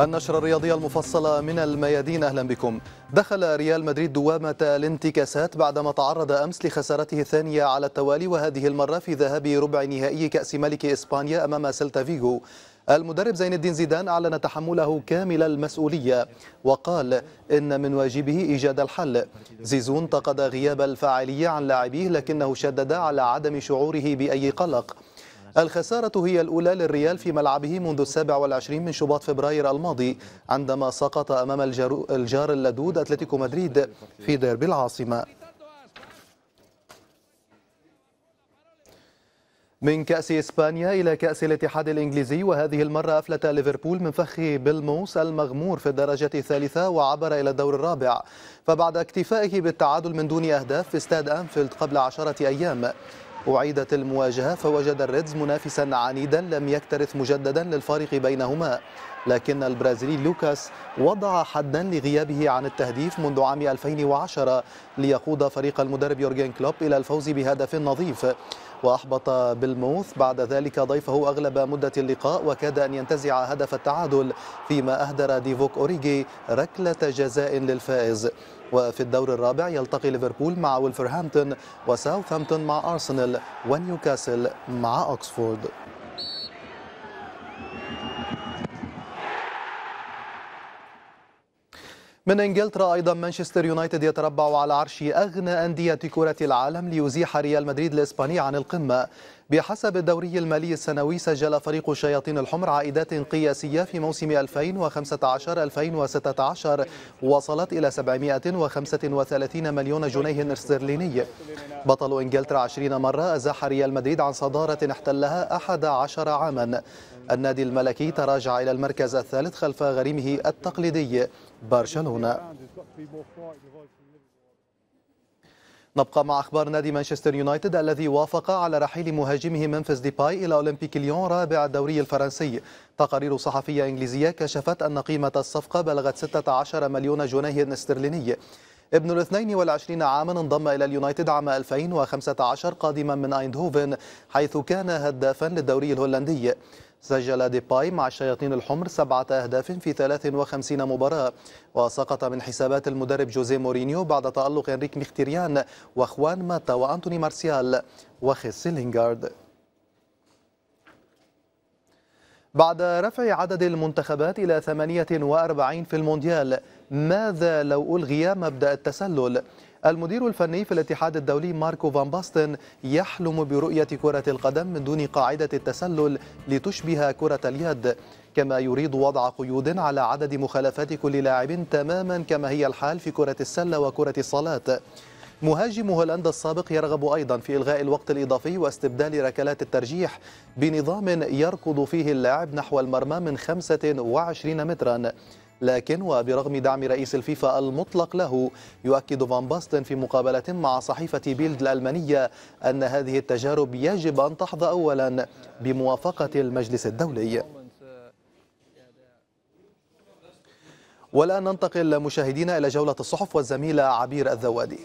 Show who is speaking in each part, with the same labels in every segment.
Speaker 1: النشرة الرياضية المفصلة من الميادين أهلا بكم دخل ريال مدريد دوامة الانتكاسات بعدما تعرض أمس لخسارته الثانية على التوالي وهذه المرة في ذهاب ربع نهائي كأس ملك إسبانيا أمام سلتا فيغو المدرب زين الدين زيدان أعلن تحمله كامل المسؤولية وقال إن من واجبه إيجاد الحل زيزو انتقد غياب الفاعلية عن لاعبيه لكنه شدد على عدم شعوره بأي قلق الخسارة هي الأولى للريال في ملعبه منذ السابع والعشرين من شباط فبراير الماضي عندما سقط أمام الجار اللدود أتلتيكو مدريد في ديربي العاصمة من كأس إسبانيا إلى كأس الاتحاد الإنجليزي وهذه المرة أفلت ليفربول من فخ بيلموس المغمور في الدرجة الثالثة وعبر إلى الدور الرابع فبعد اكتفائه بالتعادل من دون أهداف في استاد أنفيلد قبل عشرة أيام أعيدت المواجهة فوجد الريدز منافسا عنيدا لم يكترث مجددا للفارق بينهما لكن البرازيلي لوكاس وضع حدا لغيابه عن التهديف منذ عام 2010 ليقود فريق المدرب يورجين كلوب إلى الفوز بهدف نظيف وأحبط بالموث بعد ذلك ضيفه أغلب مدة اللقاء وكاد أن ينتزع هدف التعادل فيما أهدر ديفوك أوريجي ركلة جزاء للفائز وفي الدور الرابع يلتقي ليفربول مع ولفرهامبتون وساوثهامبتون مع أرسنال ونيوكاسل مع أوكسفورد من انجلترا ايضا مانشستر يونايتد يتربع على عرش اغنى انديه كره العالم ليزيح ريال مدريد الاسباني عن القمه بحسب الدوري المالي السنوي سجل فريق الشياطين الحمر عائدات قياسيه في موسم 2015 2016 وصلت الى 735 مليون جنيه استرليني بطل انجلترا 20 مره ازاح ريال مدريد عن صداره احتلها 11 عاما النادي الملكي تراجع إلى المركز الثالث خلف غريمه التقليدي برشلونة نبقى مع أخبار نادي مانشستر يونايتد الذي وافق على رحيل مهاجمه منفس ديباي إلى أولمبيك ليون رابع الدوري الفرنسي تقارير صحفية إنجليزية كشفت أن قيمة الصفقة بلغت 16 مليون جنيه استرليني ابن الاثنين والعشرين عاما انضم إلى اليونايتد عام 2015 قادما من أيندهوفن حيث كان هدافا للدوري الهولندي سجل ديباي مع الشياطين الحمر سبعة أهداف في 53 مباراة وسقط من حسابات المدرب جوزيه مورينيو بعد تألق إنريك ميختيريان وخوان ماتا وأنتوني مارسيال وخيس لينغارد بعد رفع عدد المنتخبات إلى 48 في المونديال ماذا لو ألغي مبدأ التسلل؟ المدير الفني في الاتحاد الدولي ماركو فان باستن يحلم برؤية كرة القدم من دون قاعدة التسلل لتشبه كرة اليد كما يريد وضع قيود على عدد مخالفات كل لاعب تماما كما هي الحال في كرة السلة وكرة الصالات مهاجم هولندا السابق يرغب أيضا في إلغاء الوقت الإضافي واستبدال ركلات الترجيح بنظام يركض فيه اللاعب نحو المرمى من 25 متراً لكن وبرغم دعم رئيس الفيفا المطلق له يؤكد فان باستن في مقابلة مع صحيفة بيلد الألمانية أن هذه التجارب يجب أن تحظى أولا بموافقة المجلس الدولي والآن ننتقل مشاهدينا إلى جولة الصحف والزميلة عبير الذوادي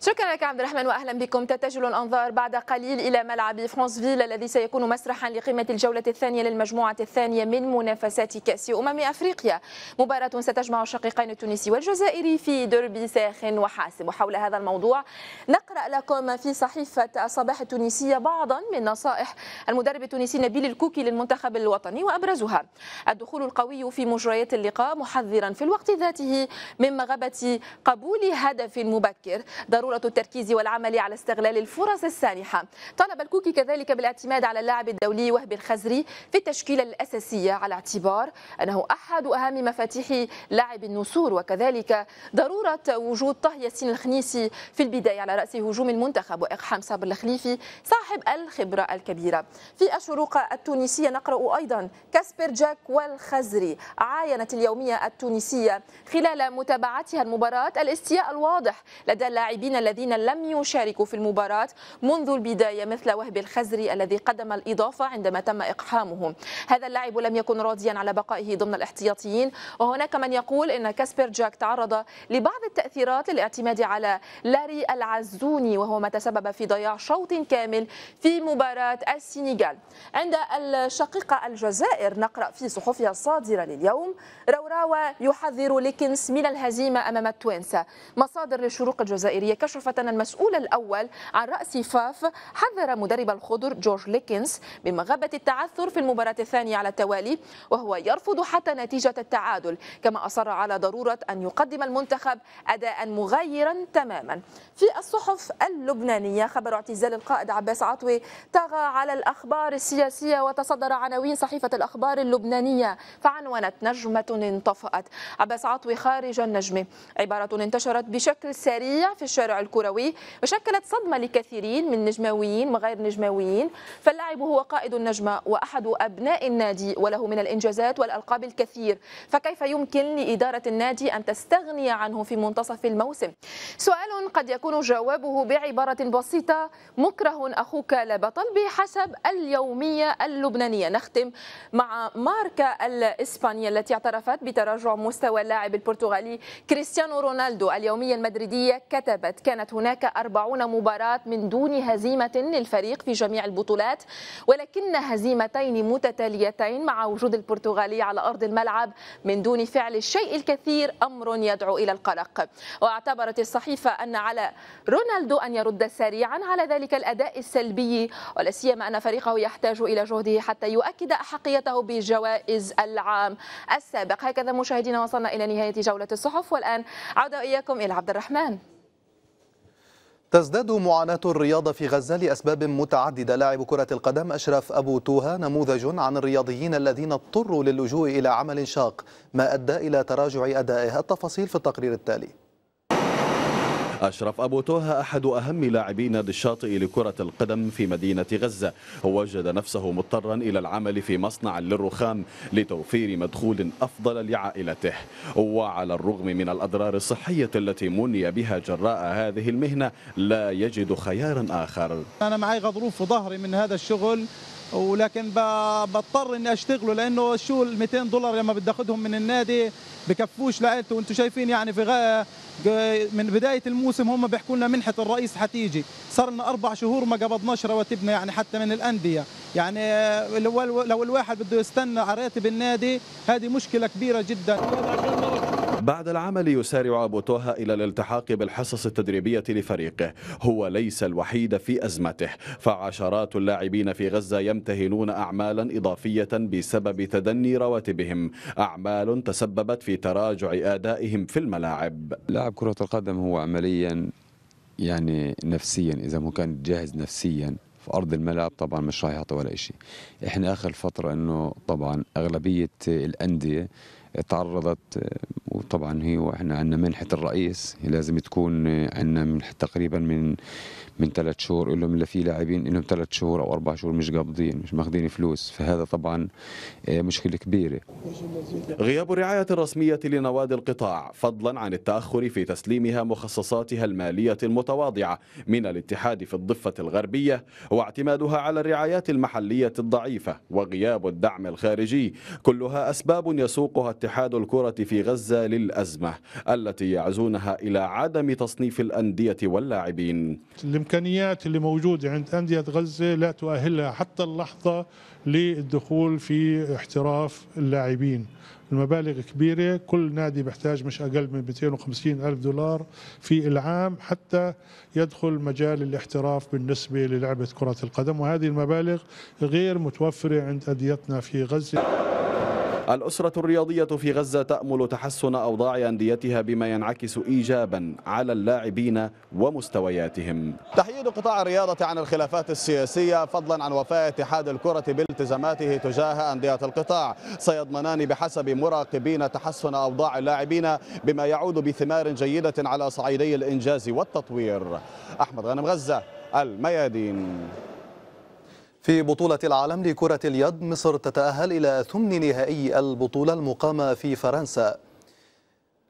Speaker 2: شكرا لك عبد الرحمن واهلا بكم تتجه الانظار بعد قليل الى ملعب فرانسفيل الذي سيكون مسرحا لقمه الجوله الثانيه للمجموعه الثانيه من منافسات كاس امم افريقيا مباراه ستجمع الشقيقين التونسي والجزائري في دربي ساخن وحاسم وحول هذا الموضوع نقرا لكم في صحيفه الصباح التونسيه بعضا من نصائح المدرب التونسي نبيل الكوكي للمنتخب الوطني وابرزها الدخول القوي في مجريات اللقاء محذرا في الوقت ذاته من مغبه قبول هدف مبكر ضروري ضرورة التركيز والعمل على استغلال الفرص السانحة طالب الكوكي كذلك بالاعتماد على اللاعب الدولي وهبي الخزري في التشكيلة الأساسية على اعتبار أنه أحد أهم مفاتيح لاعب النسور وكذلك ضرورة وجود طه ياسين الخنيسي في البداية على رأس هجوم المنتخب وإقحام صابر الخليفي صاحب الخبرة الكبيرة في الشروق التونسية نقرأ أيضا كاسبر جاك والخزري عاينت اليومية التونسية خلال متابعتها المباراة الاستياء الواضح لدى اللاعبين الذين لم يشاركوا في المباراة منذ البداية مثل وهب الخزري الذي قدم الإضافة عندما تم إقحامه هذا اللاعب لم يكن راضيا على بقائه ضمن الاحتياطيين وهناك من يقول أن كاسبر جاك تعرض لبعض التأثيرات للاعتماد على لاري العزوني وهو ما تسبب في ضياع شوط كامل في مباراة السنغال عند الشقيقة الجزائر نقرأ في صحفها الصادرة لليوم روراوا يحذر ليكنس من الهزيمة أمام التوينسا مصادر للشروق الجزائرية كشفت أن المسؤول الأول عن رأس فاف حذر مدرب الخضر جورج ليكنز بمغبة التعثر في المباراة الثانية على التوالي وهو يرفض حتى نتيجة التعادل كما أصر على ضرورة أن يقدم المنتخب أداء مغايرا تماما في الصحف اللبنانية خبر اعتزال القائد عباس عطوي طغى على الأخبار السياسية وتصدر عناوين صحيفة الأخبار اللبنانية فعنونت نجمة انطفأت عباس عطوي خارج النجمة عبارة انتشرت بشكل سريع في الشارع الكروي وشكلت صدمة لكثيرين من نجماويين وغير نجماويين فاللاعب هو قائد النجمة وأحد أبناء النادي وله من الإنجازات والألقاب الكثير فكيف يمكن لإدارة النادي أن تستغني عنه في منتصف الموسم سؤال قد يكون جوابه بعبارة بسيطة مكره أخوك لا بطل بحسب اليومية اللبنانية نختم مع ماركا الإسبانية التي اعترفت بتراجع مستوى اللاعب البرتغالي كريستيانو رونالدو اليومية المدريدية كتبت كانت هناك 40 مباراة من دون هزيمة للفريق في جميع البطولات ولكن هزيمتين متتاليتين مع وجود البرتغالي على أرض الملعب من دون فعل الشيء الكثير أمر يدعو إلى القلق واعتبرت الصحيفة أن على رونالدو أن يرد سريعا على ذلك الأداء السلبي ولا سيما أن فريقه يحتاج إلى جهده حتى يؤكد أحقيته بجوائز العام السابق هكذا مشاهدينا وصلنا إلى نهاية جولة الصحف والآن عودة إياكم إلى عبد الرحمن
Speaker 1: تزداد معاناة الرياضة في غزة لأسباب متعددة لاعب كرة القدم أشرف أبو توها نموذج عن الرياضيين الذين اضطروا للجوء إلى عمل شاق ما أدى إلى تراجع أدائه التفاصيل في التقرير التالي
Speaker 3: أشرف أبو توها أحد أهم لاعبي نادي الشاطئ لكرة القدم في مدينة غزة وجد نفسه مضطرا إلى العمل في مصنع للرخام لتوفير مدخول أفضل لعائلته وعلى الرغم من الأضرار الصحية التي مني بها جراء هذه المهنة لا يجد خيارا آخر
Speaker 1: أنا معي غضروف في ظهري من هذا الشغل ولكن بضطر اني اشتغله لانه شو ال 200 دولار لما بدي اخذهم من النادي بكفوش لعيلته وانتم شايفين يعني في غاية من بدايه الموسم هم بيحكوا لنا منحه الرئيس حتيجي صار لنا اربع شهور ما قبضناش رواتبنا يعني حتى من الانديه يعني لو الواحد بده يستنى على راتب النادي هذه مشكله كبيره جدا
Speaker 3: بعد العمل يسارع أبو توها إلى الالتحاق بالحصص التدريبية لفريقه هو ليس الوحيد في أزمته فعشرات اللاعبين في غزة يمتهنون أعمالا إضافية بسبب تدني رواتبهم أعمال تسببت في تراجع أدائهم في الملاعب لاعب كرة القدم هو عمليا يعني نفسيا إذا ما كان جاهز نفسيا في ارض الملعب طبعا مش راح يعطي ولا شيء احنا اخر فتره انه طبعا اغلبيه الانديه تعرضت وطبعا هي واحنا عندنا منحه الرئيس لازم تكون عندنا منحه تقريبا من من ثلاث شهور لهم اللي في لاعبين انهم ثلاث شهور او اربع شهور مش قابضين مش ماخذين فلوس فهذا طبعا آه، مشكله كبيره غياب الرعايه الرسميه لنوادي القطاع فضلا عن التاخر في تسليمها مخصصاتها الماليه المتواضعه من الاتحاد في الضفه الغربيه واعتمادها على الرعايات المحليه الضعيفه وغياب الدعم الخارجي كلها اسباب يسوقها اتحاد الكرة في غزة للأزمة التي يعزونها إلى عدم تصنيف الأندية واللاعبين
Speaker 1: الإمكانيات اللي موجودة عند أندية غزة لا تؤهلها حتى اللحظة للدخول في احتراف اللاعبين المبالغ كبيرة كل نادي بيحتاج مش أقل من 250 ألف دولار في العام حتى يدخل مجال الاحتراف بالنسبة للعبة كرة القدم وهذه المبالغ غير متوفرة عند أنديتنا في غزة
Speaker 3: الأسرة الرياضية في غزة تأمل تحسن أوضاع أنديتها بما ينعكس إيجابا على اللاعبين ومستوياتهم تحييد قطاع الرياضة عن الخلافات السياسية فضلا عن وفاء اتحاد الكرة بالتزاماته تجاه أندية القطاع سيضمنان بحسب مراقبين تحسن أوضاع اللاعبين بما يعود بثمار جيدة على صعيدي الإنجاز والتطوير أحمد غانم غزة الميادين في بطولة العالم
Speaker 1: لكرة اليد مصر تتأهل إلى ثمن نهائي البطولة المقامة في فرنسا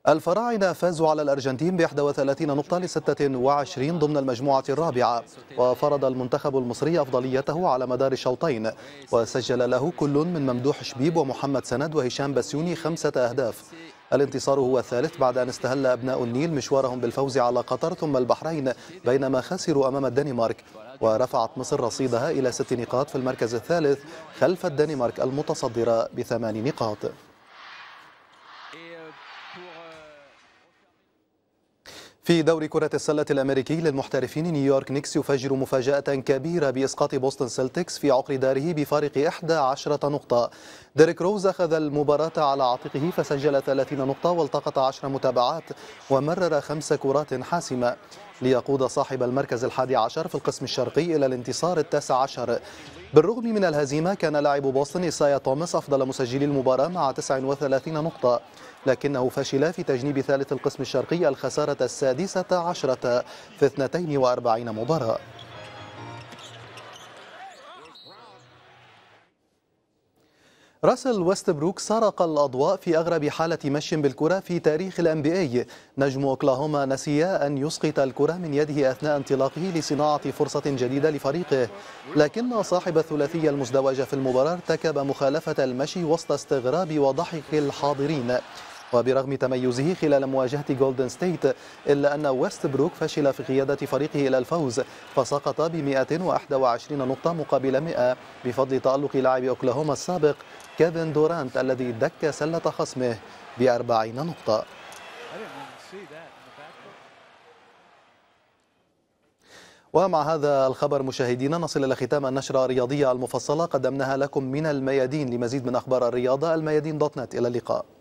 Speaker 1: الفراعنة فازوا على الأرجنتين ب 31 نقطة ل 26 ضمن المجموعة الرابعة وفرض المنتخب المصري أفضليته على مدار الشوطين وسجل له كل من ممدوح شبيب ومحمد سند وهشام بسيوني خمسة أهداف الانتصار هو الثالث بعد أن استهل أبناء النيل مشوارهم بالفوز على قطر ثم البحرين بينما خسروا أمام الدنمارك ورفعت مصر رصيدها إلى ست نقاط في المركز الثالث خلف الدنمارك المتصدرة بثمان نقاط في دوري كرة السلة الأمريكي للمحترفين نيويورك نيكس يفجر مفاجأة كبيرة بإسقاط بوسطن سلتكس في عقر داره بفارق 11 نقطة ديريك روز أخذ المباراة على عاتقه فسجل 30 نقطة والتقط 10 متابعات ومرر خمس كرات حاسمة ليقود صاحب المركز الحادي عشر في القسم الشرقي إلى الانتصار التاسع عشر بالرغم من الهزيمة كان لاعب بوسطن إسايا توماس أفضل مسجلي المباراة مع 39 نقطة لكنه فشل في تجنيب ثالث القسم الشرقي الخسارة السادسة عشرة في 42 مباراة راسل ويستبروك سرق الأضواء في أغرب حالة مشي بالكرة في تاريخ الان بي اي نجم أوكلاهوما نسي أن يسقط الكرة من يده أثناء انطلاقه لصناعة فرصة جديدة لفريقه لكن صاحب الثلاثية المزدوجة في المباراة ارتكب مخالفة المشي وسط استغراب وضحك الحاضرين وبرغم تميزه خلال مواجهة جولدن ستيت إلا أن ويست بروك فشل في قيادة فريقه إلى الفوز فسقط ب 121 نقطة مقابل 100 بفضل تألق لاعب أوكلاهوما السابق كيفن دورانت الذي دك سلة خصمه ب 40 نقطة ومع هذا الخبر مشاهدينا نصل إلى ختام النشرة الرياضية المفصلة قدمناها لكم من الميادين لمزيد من أخبار الرياضة الميادين دوت نت إلى اللقاء